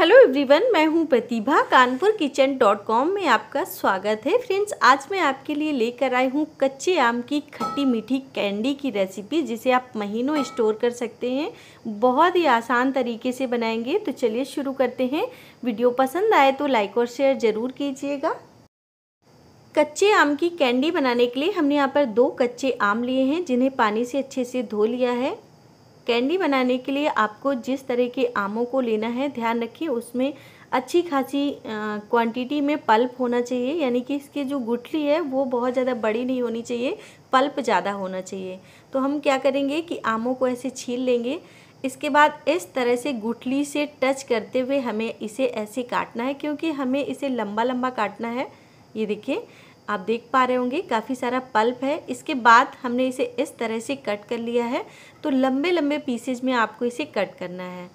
hello everyone मैं हूं Pratibha Kanpur kitchen dot com में आपका स्वागत है फ्रेंड्स आज मैं आपके लिए लेकर आई हूं कच्चे आम की खट्टी मीठी कैंडी की रेसिपी जिसे आप महीनों स्टोर कर सकते हैं बहुत ही आसान तरीके से बनाएंगे तो चलिए शुरू करते हैं वीडियो पसंद आए तो लाइक और शेयर ज़रूर कीजिएगा कच्चे आम की कैंडी बनाने के लिए हमने यहाँ पर दो कच्चे आम लिए हैं जिन्हें पानी से अच्छे से धो लिया है कैंडी बनाने के लिए आपको जिस तरह के आमों को लेना है ध्यान रखिए उसमें अच्छी खासी क्वांटिटी में पल्प होना चाहिए यानी कि इसकी जो गुठली है वो बहुत ज़्यादा बड़ी नहीं होनी चाहिए पल्प ज़्यादा होना चाहिए तो हम क्या करेंगे कि आमों को ऐसे छील लेंगे इसके बाद इस तरह से गुठली से टच करते हुए हमें इसे ऐसे काटना है क्योंकि हमें इसे लंबा लंबा काटना है ये देखिए आप देख पा रहे होंगे काफ़ी सारा पल्प है इसके बाद हमने इसे इस तरह से कट कर लिया है तो लंबे लंबे पीसेज में आपको इसे कट करना है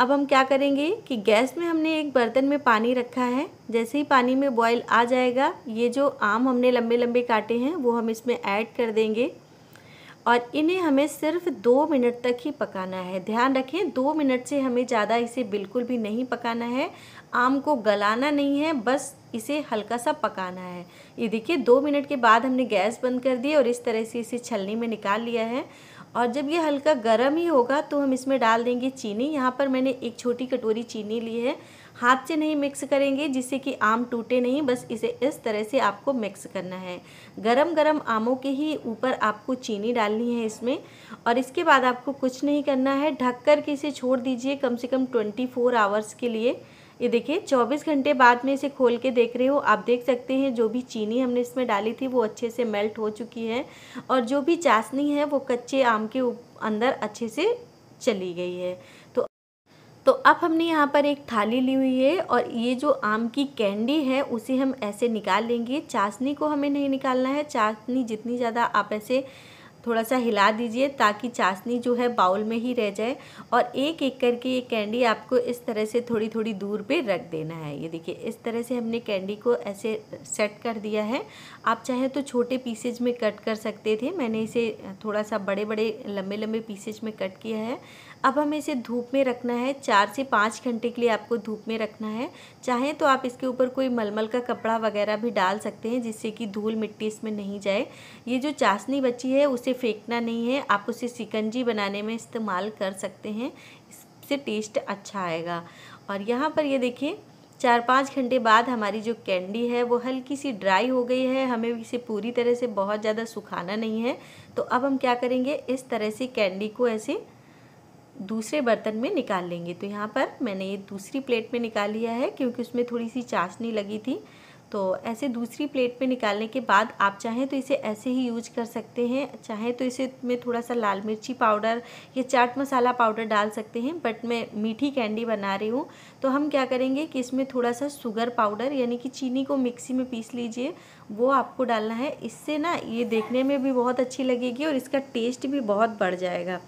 अब हम क्या करेंगे कि गैस में हमने एक बर्तन में पानी रखा है जैसे ही पानी में बॉईल आ जाएगा ये जो आम हमने लंबे लंबे काटे हैं वो हम इसमें ऐड कर देंगे और इन्हें हमें सिर्फ दो मिनट तक ही पकाना है ध्यान रखें दो मिनट से हमें ज़्यादा इसे बिल्कुल भी नहीं पकाना है आम को गलाना नहीं है बस इसे हल्का सा पकाना है ये देखिए दो मिनट के बाद हमने गैस बंद कर दी और इस तरह से इसे छलनी में निकाल लिया है और जब ये हल्का गर्म ही होगा तो हम इसमें डाल देंगे चीनी यहाँ पर मैंने एक छोटी कटोरी चीनी ली है हाथ से नहीं मिक्स करेंगे जिससे कि आम टूटे नहीं बस इसे इस तरह से आपको मिक्स करना है गरम गरम आमों के ही ऊपर आपको चीनी डालनी है इसमें और इसके बाद आपको कुछ नहीं करना है ढक कर के इसे छोड़ दीजिए कम से कम ट्वेंटी फोर आवर्स के लिए ये देखिए 24 घंटे बाद में इसे खोल के देख रहे हो आप देख सकते हैं जो भी चीनी हमने इसमें डाली थी वो अच्छे से मेल्ट हो चुकी है और जो भी चाशनी है वो कच्चे आम के अंदर अच्छे से चली गई है तो तो अब हमने यहाँ पर एक थाली ली हुई है और ये जो आम की कैंडी है उसे हम ऐसे निकाल लेंगे चाशनी को हमें नहीं निकालना है चाशनी जितनी ज़्यादा आप ऐसे थोड़ा सा हिला दीजिए ताकि चाशनी जो है बाउल में ही रह जाए और एक एक करके ये कैंडी आपको इस तरह से थोड़ी थोड़ी दूर पे रख देना है ये देखिए इस तरह से हमने कैंडी को ऐसे सेट कर दिया है आप चाहे तो छोटे पीसेज में कट कर सकते थे मैंने इसे थोड़ा सा बड़े बड़े लंबे लंबे पीसेज में कट किया है अब हमें इसे धूप में रखना है चार से पाँच घंटे के लिए आपको धूप में रखना है चाहें तो आप इसके ऊपर कोई मलमल का कपड़ा वगैरह भी डाल सकते हैं जिससे कि धूल मिट्टी इसमें नहीं जाए ये जो चाशनी बची है उसे फेंकना नहीं है आप उसे सिकंजी बनाने में इस्तेमाल कर सकते हैं इससे टेस्ट अच्छा आएगा और यहाँ पर ये देखिए चार पाँच घंटे बाद हमारी जो कैंडी है वो हल्की सी ड्राई हो गई है हमें इसे पूरी तरह से बहुत ज़्यादा सुखाना नहीं है तो अब हम क्या करेंगे इस तरह से कैंडी को ऐसे दूसरे बर्तन में निकाल लेंगे तो यहाँ पर मैंने ये दूसरी प्लेट में निकाल लिया है क्योंकि उसमें थोड़ी सी चाशनी लगी थी तो ऐसे दूसरी प्लेट में निकालने के बाद आप चाहें तो इसे ऐसे ही यूज कर सकते हैं चाहें तो इसे में थोड़ा सा लाल मिर्ची पाउडर या चाट मसाला पाउडर डाल सकते हैं बट मैं मीठी कैंडी बना रही हूँ तो हम क्या करेंगे कि इसमें थोड़ा सा शुगर पाउडर यानी कि चीनी को मिक्सी में पीस लीजिए वो आपको डालना है इससे ना ये देखने में भी बहुत अच्छी लगेगी और इसका टेस्ट भी बहुत बढ़ जाएगा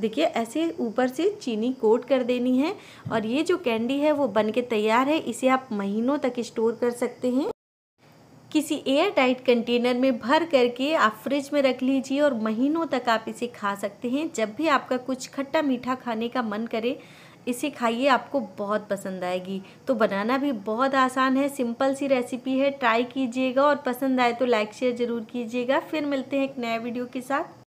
देखिए ऐसे ऊपर से चीनी कोट कर देनी है और ये जो कैंडी है वो बन के तैयार है इसे आप महीनों तक स्टोर कर सकते हैं किसी एयर टाइट कंटेनर में भर करके आप फ्रिज में रख लीजिए और महीनों तक आप इसे खा सकते हैं जब भी आपका कुछ खट्टा मीठा खाने का मन करे इसे खाइए आपको बहुत पसंद आएगी तो बनाना भी बहुत आसान है सिंपल सी रेसिपी है ट्राई कीजिएगा और पसंद आए तो लाइक शेयर ज़रूर कीजिएगा फिर मिलते हैं एक नया वीडियो के साथ